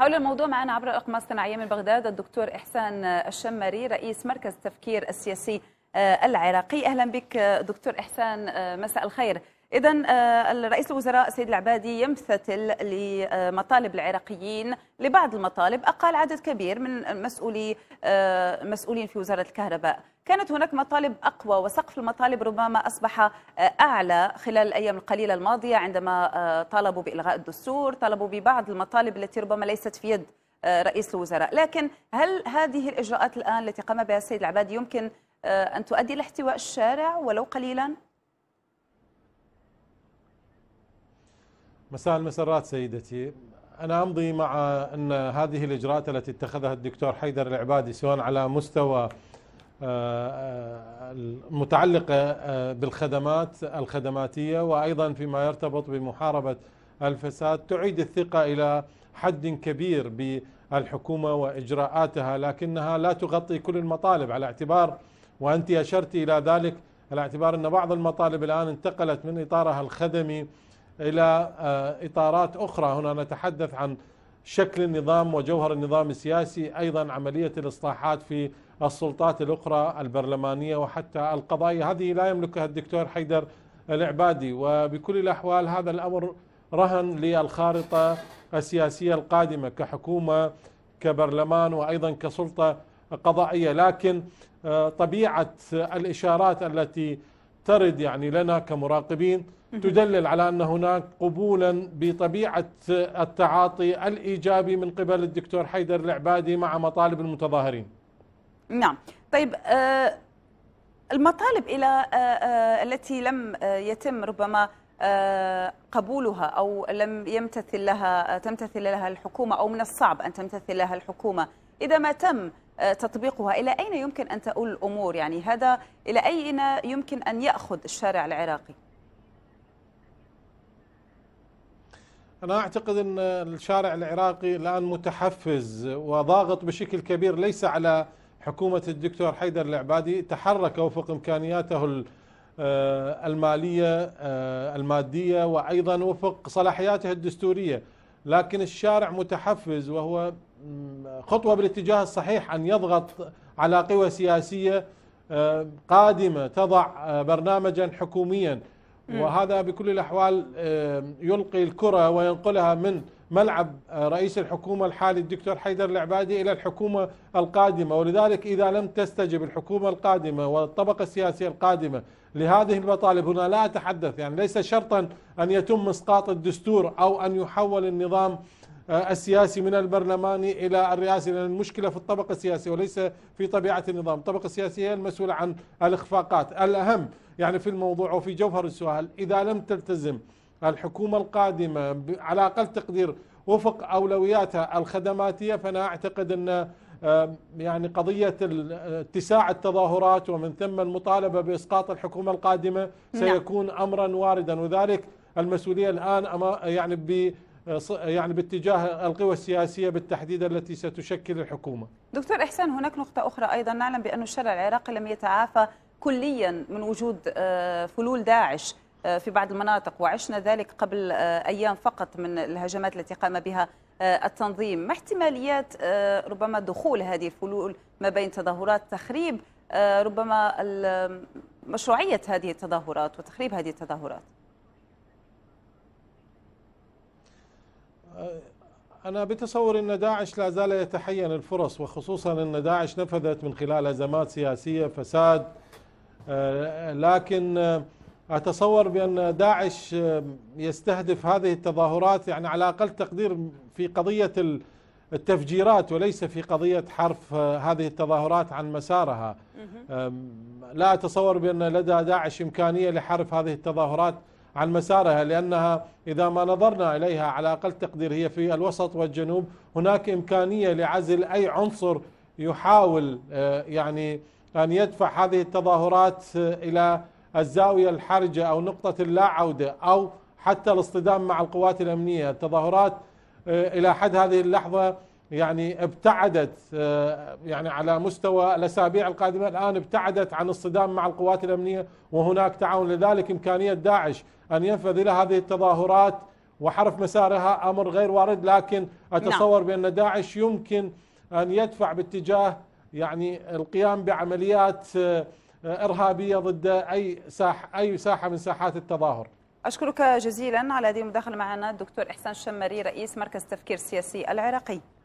حول الموضوع معنا عبر الصناعية من بغداد الدكتور إحسان الشمري رئيس مركز التفكير السياسي آه، العراقي أهلا بك دكتور إحسان آه، مساء الخير إذا آه، الرئيس الوزراء السيد العبادي يمتثل لمطالب العراقيين لبعض المطالب أقال عدد كبير من مسؤولي آه، مسؤولين في وزارة الكهرباء كانت هناك مطالب أقوى وسقف المطالب ربما أصبح آه، أعلى خلال الأيام القليلة الماضية عندما طالبوا بإلغاء الدستور طالبوا ببعض المطالب التي ربما ليست في يد رئيس الوزراء لكن هل هذه الإجراءات الآن التي قام بها السيد العبادي يمكن أن تؤدي إلى احتواء الشارع ولو قليلاً؟ مساء المسرات سيدتي أنا أمضي مع أن هذه الإجراءات التي اتخذها الدكتور حيدر العبادي سواء على مستوى آه، آه، المتعلقة آه، بالخدمات الخدماتية وأيضا فيما يرتبط بمحاربة الفساد تعيد الثقة إلى حد كبير بالحكومة وإجراءاتها لكنها لا تغطي كل المطالب على اعتبار وأنت أشرت إلى ذلك على اعتبار أن بعض المطالب الآن انتقلت من إطارها الخدمي إلى آه، إطارات أخرى هنا نتحدث عن شكل النظام وجوهر النظام السياسي أيضا عملية الإصلاحات في السلطات الأخرى البرلمانية وحتى القضائية هذه لا يملكها الدكتور حيدر العبادي وبكل الأحوال هذا الأمر رهن للخارطة السياسية القادمة كحكومة كبرلمان وأيضا كسلطة قضائية لكن آه، طبيعة الإشارات التي ترد يعني لنا كمراقبين تدلل على أن هناك قبولا بطبيعة التعاطي الإيجابي من قبل الدكتور حيدر العبادي مع مطالب المتظاهرين نعم طيب آه، المطالب إلى آه، آه، التي لم يتم ربما قبولها أو لم يمتثل لها تمتثل لها الحكومة أو من الصعب أن تمتثل لها الحكومة إذا ما تم تطبيقها إلى أين يمكن أن تؤول الأمور يعني هذا إلى أين يمكن أن يأخذ الشارع العراقي؟ أنا أعتقد أن الشارع العراقي الآن متحفز وضاغط بشكل كبير ليس على حكومة الدكتور حيدر العبادي تحرك وفق إمكانياته آه، المالية آه، المادية وأيضا وفق صلاحياته الدستورية لكن الشارع متحفز وهو خطوة بالاتجاه الصحيح أن يضغط على قوى سياسية آه، قادمة تضع برنامجا حكوميا وهذا بكل الأحوال يلقي الكرة وينقلها من ملعب آه، رئيس الحكومة الحالي الدكتور حيدر العبادي إلى الحكومة القادمة ولذلك إذا لم تستجب الحكومة القادمة والطبقة السياسية القادمة لهذه المطالب هنا لا أتحدث يعني ليس شرطا أن يتم إسقاط الدستور أو أن يحول النظام آه، السياسي من البرلماني الى الرئاسي لان المشكله في الطبقه السياسيه وليس في طبيعه النظام، الطبقه السياسيه هي المسؤوله عن الاخفاقات، الاهم يعني في الموضوع وفي جوهر السؤال إذا لم تلتزم الحكومة القادمة على أقل تقدير وفق أولوياتها الخدماتية فأنا أعتقد أن آه، يعني قضية اتساع التظاهرات ومن ثم المطالبة بإسقاط الحكومة القادمة نعم. سيكون أمرا واردا وذلك المسؤولية الآن يعني ب يعني باتجاه القوى السياسية بالتحديد التي ستشكل الحكومة دكتور إحسان هناك نقطة أخرى أيضا نعلم بأن الشارع العراقي لم يتعافى كليا من وجود آه، فلول داعش آه، في بعض المناطق وعشنا ذلك قبل آه، أيام فقط من الهجمات التي قام بها التنظيم ما احتماليات ربما دخول هذه الفلول ما بين تظاهرات تخريب ربما مشروعية هذه التظاهرات وتخريب هذه التظاهرات أنا بتصور أن داعش لا زال يتحين الفرص وخصوصا أن داعش نفذت من خلال أزمات سياسية فساد آه، لكن آه، أتصور بأن داعش آه، يستهدف هذه التظاهرات يعني على أقل تقدير في قضية التفجيرات وليس في قضية حرف هذه التظاهرات عن مسارها لا أتصور بأن لدى داعش إمكانية لحرف هذه التظاهرات عن مسارها لأنها إذا ما نظرنا إليها على أقل تقدير هي في الوسط والجنوب هناك إمكانية لعزل أي عنصر يحاول يعني أن يدفع هذه التظاهرات إلى الزاوية الحرجة أو نقطة اللا عودة أو حتى الاصطدام مع القوات الأمنية التظاهرات آه، إلى حد هذه اللحظة يعني ابتعدت آه، يعني على مستوى الأسابيع القادمة الآن ابتعدت عن الصدام مع القوات الأمنية وهناك تعاون لذلك إمكانية داعش أن ينفذ إلى هذه التظاهرات وحرف مسارها أمر غير وارد لكن نعم. أتصور بأن داعش يمكن أن يدفع باتجاه يعني القيام بعمليات آه، آه، ارهابيه ضد اي ساحه اي ساحه من ساحات التظاهر. اشكرك جزيلا على هذه المداخله معنا الدكتور احسان الشمري رئيس مركز تفكير سياسي العراقي.